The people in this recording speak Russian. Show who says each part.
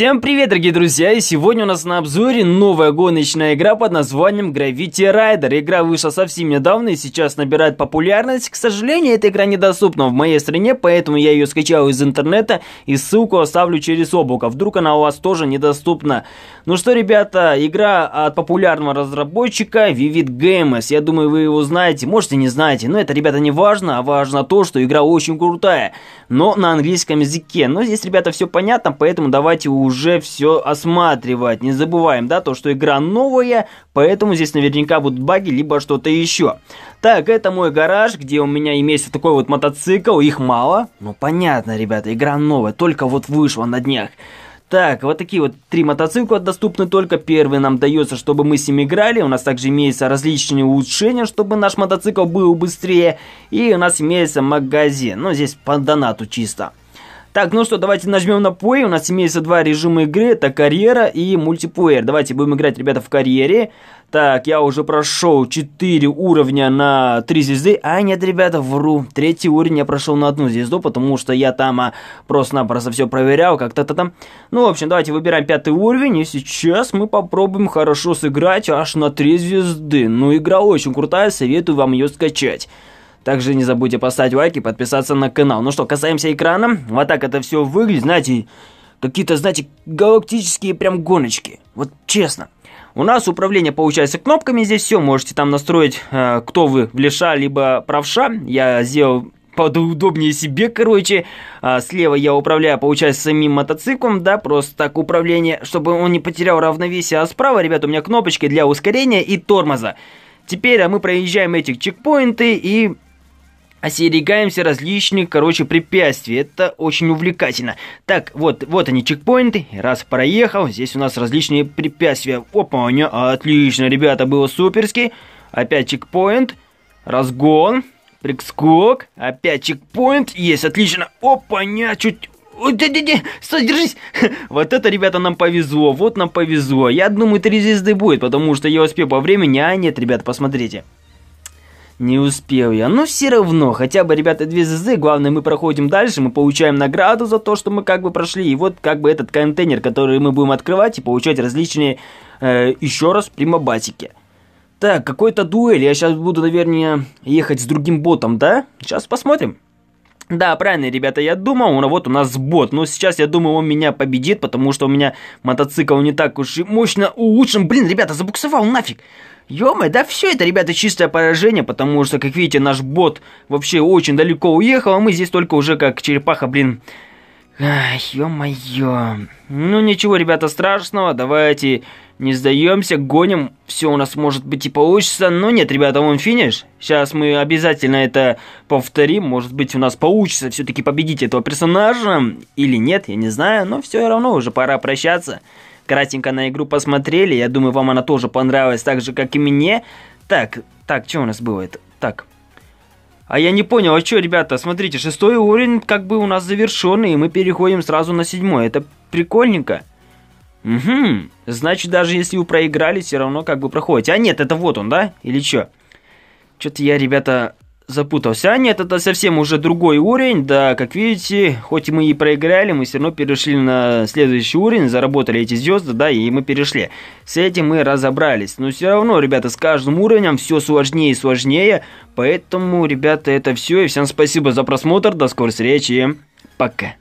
Speaker 1: Всем привет, дорогие друзья! И сегодня у нас на обзоре новая гоночная игра под названием Gravity Rider. Игра вышла совсем недавно и сейчас набирает популярность. К сожалению, эта игра недоступна в моей стране, поэтому я ее скачал из интернета и ссылку оставлю через облако. Вдруг она у вас тоже недоступна. Ну что, ребята, игра от популярного разработчика Vivid Games. Я думаю, вы его знаете, можете не знаете, но это, ребята, не важно, а важно то, что игра очень крутая, но на английском языке. Но здесь, ребята, все понятно, поэтому давайте уже уже все осматривать. Не забываем, да, то, что игра новая, поэтому здесь наверняка будут баги, либо что-то еще. Так, это мой гараж, где у меня имеется такой вот мотоцикл, их мало. Ну, понятно, ребята, игра новая, только вот вышла на днях. Так, вот такие вот три мотоцикла доступны только. Первый нам дается, чтобы мы с ним играли. У нас также имеются различные улучшения, чтобы наш мотоцикл был быстрее. И у нас имеется магазин. Ну, здесь по донату чисто. Так, ну что, давайте нажмем на play. У нас имеется два режима игры. Это карьера и мультиплеер. Давайте будем играть, ребята, в карьере. Так, я уже прошел 4 уровня на 3 звезды. А, нет, ребята, вру. Третий уровень я прошел на одну звезду, потому что я там а, просто-напросто все проверял, как-то то там. Ну, в общем, давайте выбираем пятый уровень. И сейчас мы попробуем хорошо сыграть аж на 3 звезды. Ну, игра очень крутая, советую вам ее скачать. Также не забудьте поставить лайк и подписаться на канал. Ну что, касаемся экрана. Вот так это все выглядит, знаете, какие-то, знаете, галактические прям гоночки. Вот честно. У нас управление получается кнопками, здесь все, можете там настроить, э, кто вы, левша, либо правша. Я сделал подудобнее себе, короче. А, слева я управляю, получается, самим мотоциклом, да, просто так управление, чтобы он не потерял равновесие. А справа, ребята, у меня кнопочки для ускорения и тормоза. Теперь а, мы проезжаем эти чекпоинты и остерегаемся различных, короче, препятствий. Это очень увлекательно. Так, вот, вот они, чекпоинты. Раз проехал, здесь у нас различные препятствия. Опа, у меня отлично, ребята, было суперски. Опять чекпоинт, разгон, прыг-скок, опять чекпоинт. Есть, отлично. Опа, не, чуть Стой, держись! Вот это, ребята, нам повезло, вот нам повезло. Я думаю, три звезды будет, потому что я успел по времени, а нет, ребят, посмотрите. Не успел я, но ну, все равно, хотя бы, ребята, две звезды, главное, мы проходим дальше, мы получаем награду за то, что мы как бы прошли, и вот как бы этот контейнер, который мы будем открывать и получать различные, э, еще раз, примобатики. Так, какой-то дуэль, я сейчас буду, наверное, ехать с другим ботом, да? Сейчас посмотрим. Да, правильно, ребята, я думал, он, ну, вот у нас бот, но сейчас я думаю, он меня победит, потому что у меня мотоцикл не так уж и мощно улучшен. Блин, ребята, забуксовал нафиг. Ёмэ, да все это, ребята, чистое поражение, потому что, как видите, наш бот вообще очень далеко уехал, а мы здесь только уже как черепаха, блин, Ё-моё. Ну ничего, ребята, страшного. Давайте не сдаемся, гоним. Все у нас может быть и получится. Но нет, ребята, вон финиш. Сейчас мы обязательно это повторим. Может быть у нас получится все-таки победить этого персонажа. Или нет, я не знаю. Но все равно уже пора прощаться. Кратенько на игру посмотрели. Я думаю, вам она тоже понравилась так же, как и мне. Так, так, что у нас было это? Так, а я не понял, а что, ребята, смотрите, шестой уровень как бы у нас завершенный, и мы переходим сразу на седьмой. Это прикольненько. Угу. Значит, даже если вы проиграли, все равно как бы проходите. А нет, это вот он, да? Или что? Что-то я, ребята, запутался. А нет, это совсем уже другой уровень. Да, как видите, хоть мы и проиграли, мы все равно перешли на следующий уровень, заработали эти звезды, да, и мы перешли. С этим мы разобрались. Но все равно, ребята, с каждым уровнем все сложнее и сложнее. Поэтому, ребята, это все. И всем спасибо за просмотр. До скорой встречи. Пока.